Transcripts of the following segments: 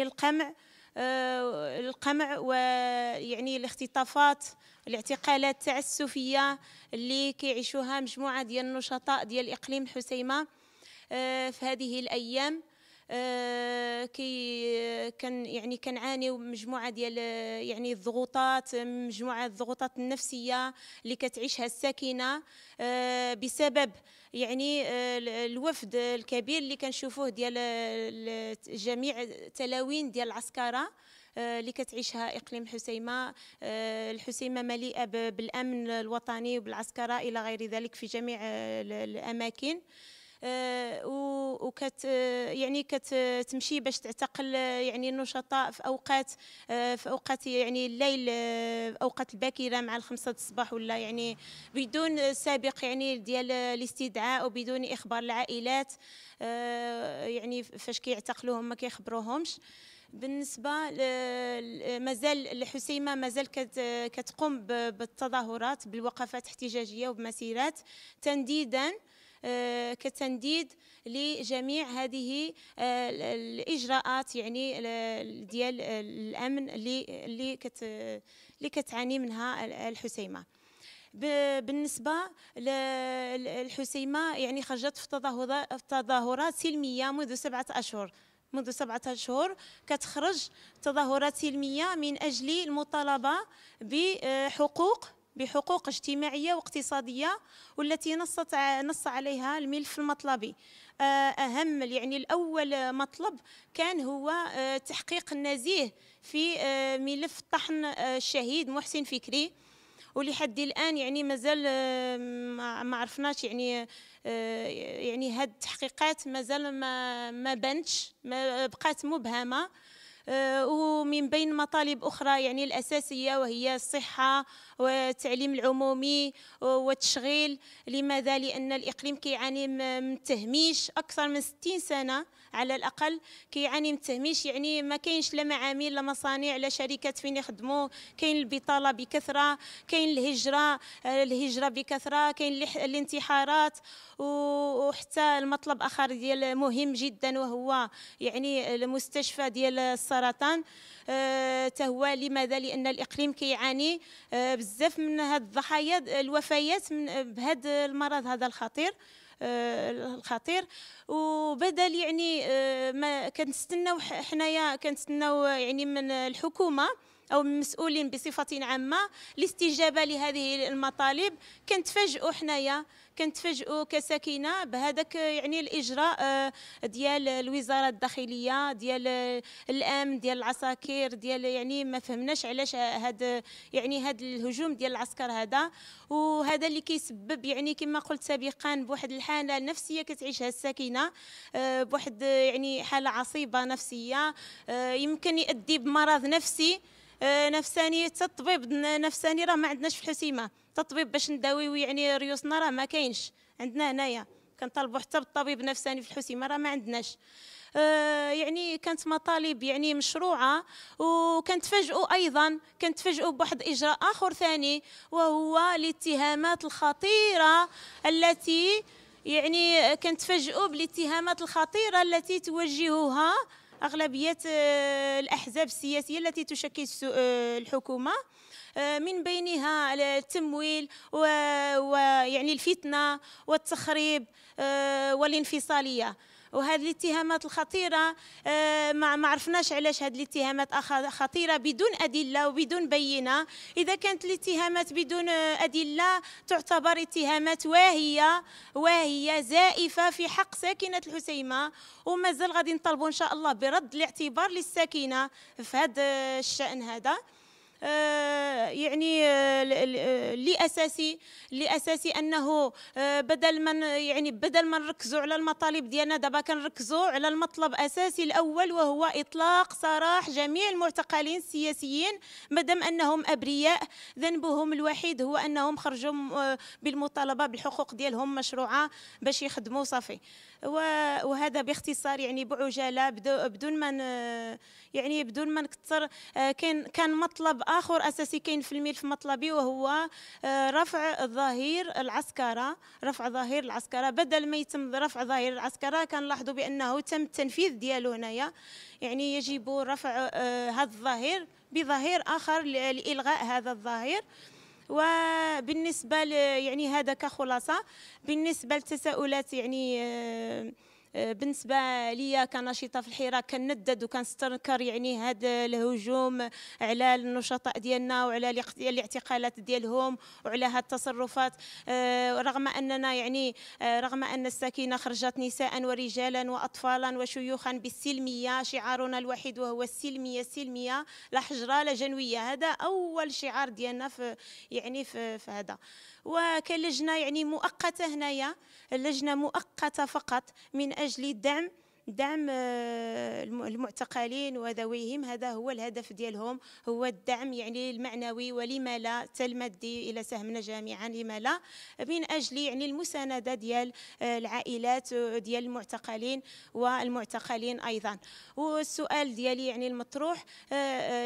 يعني القمع آه، القمع ويعني الاختطافات الاعتقالات التعسفيه اللي كيعيشوها مجموعه ديال النشطاء ديال اقليم الحسيمه آه، في هذه الايام آه، كي كان يعني كنعانيو مجموعه ديال يعني الضغوطات مجموعه الضغوطات النفسيه اللي كتعيشها الساكنه آه، بسبب يعني آه، الوفد الكبير اللي كنشوفوه ديال جميع تلاوين ديال العسكره اللي كتعيشها اقليم حسيمه الحسيمه مليئه بالامن الوطني وبالعسكره الى غير ذلك في جميع الاماكن وكت يعني كتمشي باش تعتقل يعني النشطاء في اوقات في اوقات يعني الليل اوقات الباكره مع الخمسة الصباح ولا يعني بدون سابق يعني ديال الاستدعاء وبدون اخبار العائلات يعني فاش كيعتقلوهم ما كيخبروهمش بالنسبه مازال الحسيمه مازال كتقوم بالتظاهرات بالوقفات احتجاجيه وبمسيرات تنديدا آه، كتنديد لجميع هذه آه، الاجراءات يعني ديال الامن اللي اللي كت اللي كتعاني منها الحسيمه بالنسبه للحسيمه يعني خرجت في تظاهرات سلميه منذ سبعه اشهر منذ سبعة أشهر كتخرج تظاهرات سلمية من أجل المطالبة بحقوق بحقوق اجتماعية واقتصادية والتي نصت نص عليها الملف المطلبي آه، أهم يعني الأول مطلب كان هو آه، تحقيق النزيه في آه، ملف طحن الشهيد محسن فكري ولحد الان يعني مازال ما عرفناش يعني يعني هاد التحقيقات مازال ما ما بانتش ما بقات مبهمه آه، ومن بين مطالب أخرى يعني الأساسية وهي الصحة والتعليم العمومي والتشغيل لماذا؟ لأن الإقليم كيعاني من تهميش أكثر من 60 سنة على الأقل كيعاني من تهميش يعني ما كاينش لا معامل لا مصانع لا شركات فين يخدموا كاين البطالة بكثرة كاين الهجرة آه، الهجرة بكثرة كاين الانتحارات وحتى المطلب آخر ديال مهم جدا وهو يعني المستشفى ديال السرطان آه، تهوى لماذا لان الاقليم كيعاني آه، بزاف من هاد الضحايا الوفيات من آه، بهذا المرض هذا الخطير الخطير وبدل يعني ما كنتسناو حنايا كنتسناو يعني من الحكومه او المسؤولين بصفه عامه الاستجابه لهذه المطالب كنتفاجئوا حنايا كنتفاجئوا كساكنه بهذاك يعني الاجراء آه، ديال الوزاره الداخليه ديال الامن ديال العساكر ديال يعني ما فهمناش علاش هذا يعني هذا الهجوم ديال العسكر هذا وهذا اللي كيسبب يعني كما قلت سابقا بواحد الحاله نفسيه كتعيشها الساكنه آه، بواحد يعني حاله عصيبه نفسيه آه، يمكن يؤدي بمرض نفسي نفسانيه حتى الطبيب النفساني راه ما عندناش في الحسيمه حتى الطبيب باش نداويو يعني ريوسنا راه ما كاينش عندنا هنايا كنطالبوا حتى بالطبيب النفساني في الحسيمه راه ما عندناش آه، يعني كانت مطالب يعني مشروعه وكنتفاجئوا ايضا كنتفاجئوا بواحد اجراء اخر ثاني وهو الاتهامات الخطيره التي يعني كنتفاجئوا بالاتهامات الخطيره التي توجهها أغلبية آه، الأحزاب السياسية التي تشكل آه، الحكومة آه، من بينها التمويل ويعني الفتنة والتخريب والانفصالية وهذه الاتهامات الخطيرة آه، ما عرفناش علاش هذه الاتهامات خطيرة بدون أدلة وبدون بينة إذا كانت الاتهامات بدون آه، أدلة تعتبر اتهامات واهية واهية زائفة في حق ساكنة الحسيمة ومازال غادي نطالبوا إن شاء الله برد الاعتبار للساكنة في هذا آه، الشأن هذا آه، يعني آه، آه، لاساسي لاساسي انه بدل من يعني بدل ما نركزوا على المطالب ديالنا دابا كنركزوا على المطلب الاساسي الاول وهو اطلاق سراح جميع المعتقلين السياسيين مادام انهم ابرياء ذنبهم الوحيد هو انهم خرجوا بالمطالبه بالحقوق ديالهم مشروعه باش يخدموا صافي وهذا باختصار يعني بعجاله بدون ما يعني بدون ما نكثر كان كان مطلب اخر اساسي كاين في الملف مطلبي وهو آه، رفع ظهير العسكره رفع ظهير العسكره بدل ما يتم رفع ظهير العسكره كنلاحظوا بانه تم التنفيذ ديالو هنايا يعني يجب رفع آه، هذا الظهير بظهير اخر لالغاء هذا الظهير وبالنسبه يعني هذا كخلاصه بالنسبه للتساؤلات يعني آه، آه، بالنسبه ليا كنشطه في الحراك كندد وكنستنكر يعني هذا الهجوم على النشطاء ديالنا وعلى الاعتقالات ديالهم وعلى هذه التصرفات آه، رغم اننا يعني آه، رغم ان الساكنه خرجت نساء ورجالا واطفالا وشيوخا بالسلميه شعارنا الوحيد وهو السلميه السلميه لا حجره لا جنويه هذا اول شعار ديالنا في يعني في, في هذا وكلجنه يعني مؤقته هنايا لجنه مؤقته فقط من من أجل دعم دعم آه، المعتقلين وذويهم هذا هو الهدف ديالهم هو الدعم يعني المعنوي ولما لا المادي الى سهمنا جميعا لما لا من اجل يعني المسانده ديال آه، العائلات آه، ديال المعتقلين والمعتقلين ايضا والسؤال ديالي يعني المطروح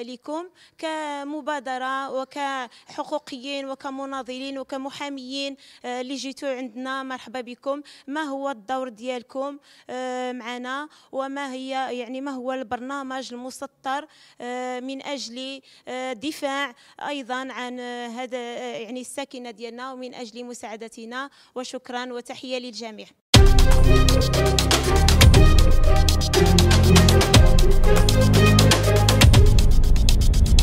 لكم كمبادره وكحقوقيين وكمناضلين وكمحاميين اللي جيتوا عندنا مرحبا بكم ما هو الدور ديالكم معنا وما هي يعني ما هو البرنامج المسطر آه، من اجل آه، دفاع ايضا عن آه، هذا يعني الساكنه ديالنا ومن اجل مساعدتنا وشكرا وتحيه للجميع